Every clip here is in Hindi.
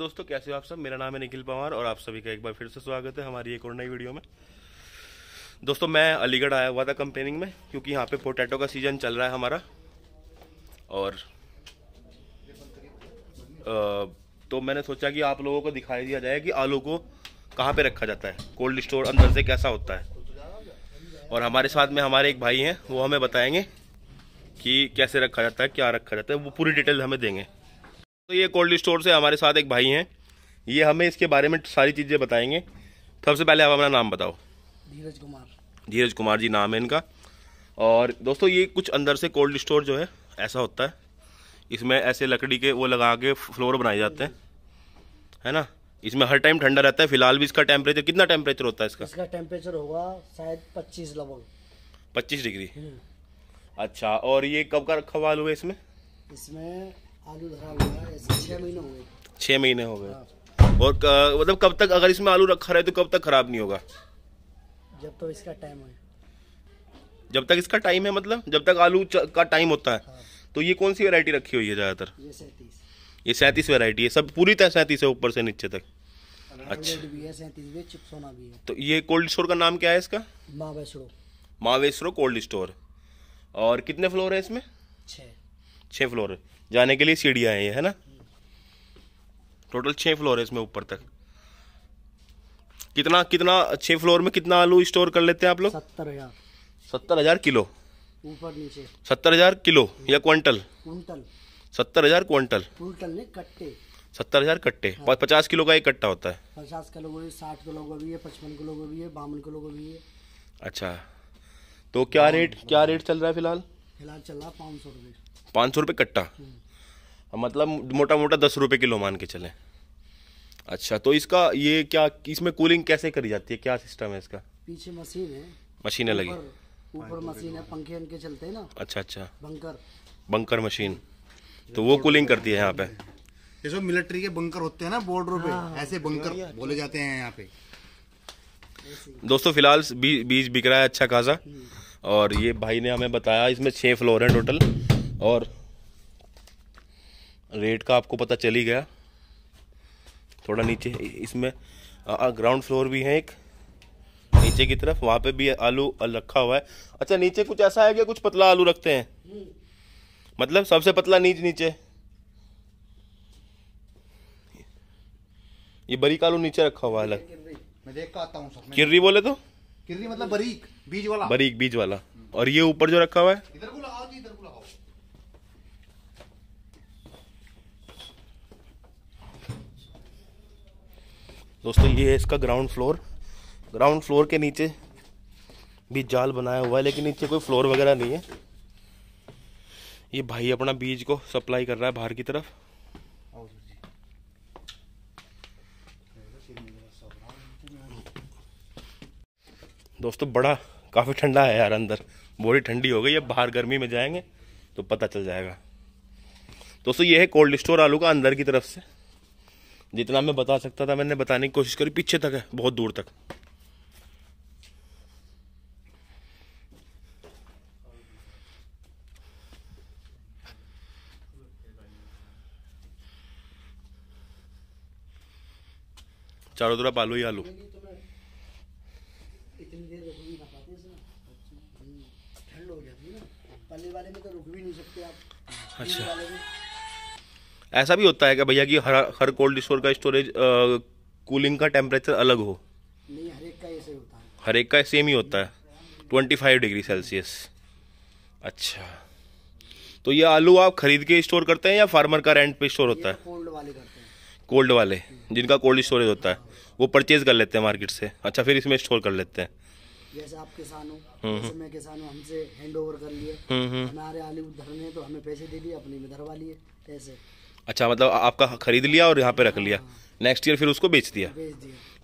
दोस्तों कैसे हो आप सब मेरा नाम है निखिल पवार और आप सभी का एक बार फिर से स्वागत है हमारी एक और नई वीडियो में दोस्तों मैं अलीगढ़ आया हुआ था कंपेनिंग में क्योंकि यहाँ पे पोटैटो का सीज़न चल रहा है हमारा और आ, तो मैंने सोचा कि आप लोगों को दिखाई दिया जाए कि आलू को कहाँ पे रखा जाता है कोल्ड स्टोर अंदर से कैसा होता है और हमारे साथ में हमारे एक भाई हैं वो हमें बताएंगे कि कैसे रखा जाता है क्या रखा जाता है वो पूरी डिटेल हमें देंगे तो ये कोल्ड स्टोर से हमारे साथ एक भाई हैं ये हमें इसके बारे में सारी चीज़ें बताएंगे सबसे पहले आप हमारा नाम बताओ धीरज कुमार धीरज कुमार जी नाम है इनका और दोस्तों ये कुछ अंदर से कोल्ड स्टोर जो है ऐसा होता है इसमें ऐसे लकड़ी के वो लगा के फ्लोर बनाए जाते हैं है ना इसमें हर टाइम ठंडा रहता है फिलहाल भी इसका टेम्परेचर कितना टेम्परेचर होता है इसका इसका टेम्परेचर होगा शायद पच्चीस लगभग पच्चीस डिग्री हम्म। अच्छा और ये कब का रखा हुआ है इसमें इसमें आलू धरा हुआ है छः महीने हो गए छः महीने हो गए और मतलब कब तक अगर इसमें आलू रखा रहे तो कब तक खराब नहीं होगा जब तो इसका टाइम है जब तक इसका टाइम है मतलब जब तक आलू का टाइम होता है हाँ। तो ये कौन सी वैरायटी रखी हुई है ज़्यादातर ये सैंतीस वैरायटी है सब पूरी तरह सैतीस है ऊपर से नीचे तक अच्छा भी है, भी है, भी है। तो ये कोल्ड स्टोर का नाम क्या है इसका मावेश्वरो मावेश्वरो कोल्ड स्टोर और कितने फ्लोर है इसमें छः छः फ्लोर जाने के लिए सीढ़ियाँ हैं ये है ना टोटल छः फ्लोर है इसमें ऊपर तक कितना कितना छः फ्लोर में कितना आलू स्टोर कर लेते हैं आप लोग सत्तर हजार सत्तर हजार किलो ऊपर नीचे सत्तर हजार किलो या क्वांटल क्विंटल सत्तर हजार क्वांटल क्विंटल नहीं कट्टे सत्तर हजार कट्टे हाँ। पचास किलो का एक कट्टा होता है पचास किलो का भी साठ किलो का भी है पचपन किलो का भी है बावन किलो का भी है अच्छा तो क्या रेट क्या रेट चल रहा है फिलहाल पाँच सौ रुपये पाँच सौ रुपये कट्टा हम्म। मतलब मोटा मोटा दस रुपये किलो मान के चले अच्छा तो इसका ये क्या इसमें कूलिंग कैसे करी जाती है क्या सिस्टम है इसका पीछे मशीन है मशीनें लगी ऊपर मशीन है पंखे उनके चलते हैं ना अच्छा अच्छा बंकर बंकर मशीन तो वो कूलिंग करती है यहाँ पे ये सब मिलिट्री के बंकर होते हैं ना बॉर्डर पे हाँ। ऐसे बंकर बोले जाते हैं यहाँ पे दोस्तों फिलहाल बीज बिक रहा है अच्छा खासा हम्म। और ये भाई ने हमें बताया इसमें छः फ्लोर हैं टोटल और रेट का आपको पता चल ही गया थोड़ा नीचे इसमें ग्राउंड फ्लोर भी है एक नीचे की तरफ वहाँ पे भी आलू रखा हुआ है अच्छा नीचे कुछ ऐसा है कि कुछ पतला आलू रखते हैं मतलब सबसे पतला नीच नीचे ये बरी का आलू नीचे रखा हुआ है अलग किर्री बोले तो किरली मतलब बारीक बीज वाला बारीक बीज वाला और ये ऊपर जो रखा हुआ है इधर को लगाओ जी को लगाओ दोस्तों ये है इसका ग्राउंड फ्लोर ग्राउंड फ्लोर के नीचे भी जाल बनाया हुआ है लेकिन नीचे कोई फ्लोर वगैरह नहीं है ये भाई अपना बीज को सप्लाई कर रहा है बाहर की तरफ दोस्तों बड़ा काफ़ी ठंडा है यार अंदर बोरी ठंडी हो गई अब बाहर गर्मी में जाएंगे तो पता चल जाएगा दोस्तों ये है कोल्ड स्टोर आलू का अंदर की तरफ से जितना मैं बता सकता था मैंने बताने की कोशिश करी पीछे तक है बहुत दूर तक चारों तरफ आलू ही आलू तो अच्छा ऐसा भी होता है क्या भैया कि हर हर कोल्ड स्टोर का स्टोरेज कूलिंग का टेम्परेचर अलग हो नहीं हर एक का ऐसे होता है हर एक का सेम ही होता है ट्वेंटी फाइव डिग्री सेल्सियस अच्छा तो ये आलू आप खरीद के स्टोर करते हैं या फार्मर का रेंट पे स्टोर होता तो है कोल्ड वाले करते हैं कोल्ड वाले जिनका कोल्ड स्टोरेज होता है वो परचेज कर लेते हैं मार्केट से अच्छा फिर इसमें स्टोर कर लेते हैं जैसे आप किसान हो हम्म, जैसे हम्म। मैं किसान हूँ हमसे हैंड ओवर कर लिए हम्म, हमारे आलू धरने तो हमें पैसे दे दिए अपने में धरवा लिए ऐसे अच्छा मतलब आपका खरीद लिया और यहाँ पे रख लिया नेक्स्ट हाँ, ईयर हाँ। फिर उसको बेच दिया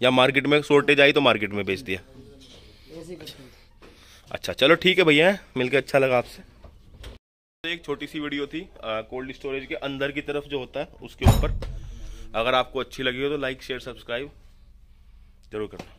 या मार्केट में शॉर्टेज आई तो मार्केट में बेच दिया अच्छा।, अच्छा चलो ठीक है भैया मिलकर अच्छा लगा आपसे एक छोटी सी वीडियो थी कोल्ड स्टोरेज के अंदर की तरफ जो होता है उसके ऊपर अगर आपको अच्छी लगी हो तो लाइक शेयर सब्सक्राइब जरूर करना